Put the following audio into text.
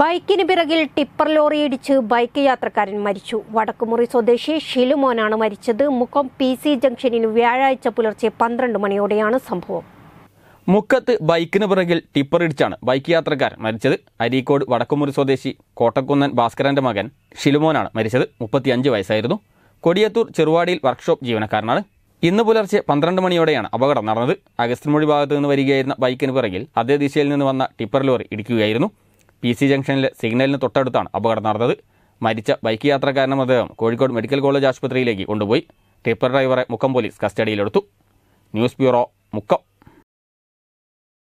ബൈക്കിന് പിറകിൽ tipper lorry ഇടിച്ച് ബൈക്ക് യാത്രക്കാരൻ മരിച്ചു വടക്കുമുറി സ്വദേശി ഷിലുമോനാണ് മരിച്ചത് മുക്കം പി സി ജംഗ്ഷനിൽ വ്യാഴാഴ്ച പുലർച്ചെ പന്ത്രണ്ട് മണിയോടെയാണ് സംഭവം മുക്കത്ത് ബൈക്കിന് പിറകിൽ ടിപ്പർ ഇടിച്ചാണ് ബൈക്ക് യാത്രക്കാരൻ മരിച്ചത് അരീക്കോട് വടക്കുമുറി സ്വദേശി കോട്ടക്കുന്നൻ ഭാസ്കരന്റെ മകൻ ഷിലുമോനാണ് മരിച്ചത് മുപ്പത്തിയഞ്ച് വയസ്സായിരുന്നു കൊടിയത്തൂർ ചെറുവാടിയിൽ വർക്ക്ഷോപ്പ് ജീവനക്കാരനാണ് ഇന്ന് പുലർച്ചെ പന്ത്രണ്ട് മണിയോടെയാണ് അപകടം നടന്നത് അഗസ്റ്റിൻമൊഴി ഭാഗത്തു നിന്ന് വരികയായിരുന്ന ബൈക്കിന് പിറകിൽ അതേ ദിശയിൽ നിന്ന് വന്ന ടിപ്പർ ലോറി ഇടിക്കുകയായിരുന്നു പി സി ജംഗ്ഷനിൽ സിഗ്നലിന് തൊട്ടടുത്താണ് അപകടം നടന്നത് മരിച്ച ബൈക്ക് യാത്രക്കാരനെ അദ്ദേഹം കോഴിക്കോട് മെഡിക്കൽ കോളേജ് ആശുപത്രിയിലേക്ക് കൊണ്ടുപോയി ടിപ്പർ ഡ്രൈവറെ മുക്കം പോലീസ് കസ്റ്റഡിയിലെടുത്തു ന്യൂസ് ബ്യൂറോ മുക്കം